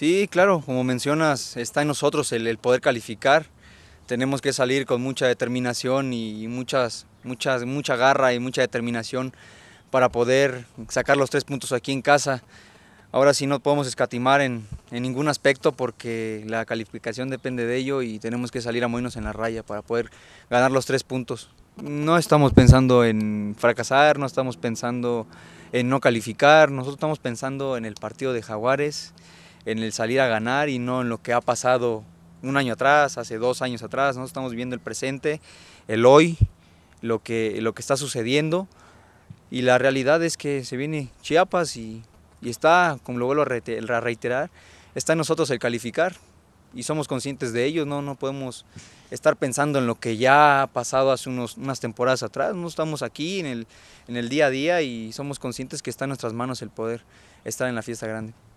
Sí, claro, como mencionas, está en nosotros el, poder calificar. Tenemos que salir con mucha determinación y muchas, muchas, mucha garra y mucha determinación para poder sacar los tres puntos aquí en casa. Ahora sí no podemos escatimar en, ningún aspecto porque la calificación depende de ello y tenemos que salir a movernos en la raya para poder ganar los tres puntos. No estamos pensando en fracasar, no estamos pensando en no calificar, nosotros estamos pensando en el partido de Jaguares en el salir a ganar y no en lo que ha pasado un año atrás, hace dos años atrás. no estamos viendo el presente, el hoy, lo que, lo que está sucediendo. Y la realidad es que se viene Chiapas y, está, como lo vuelvo a reiterar, está en nosotros el calificar y somos conscientes de ello, ¿no? no podemos estar pensando en lo que ya ha pasado hace unas temporadas atrás, no estamos aquí en el, en el día a día y somos conscientes que está en nuestras manos el poder estar en la fiesta grande.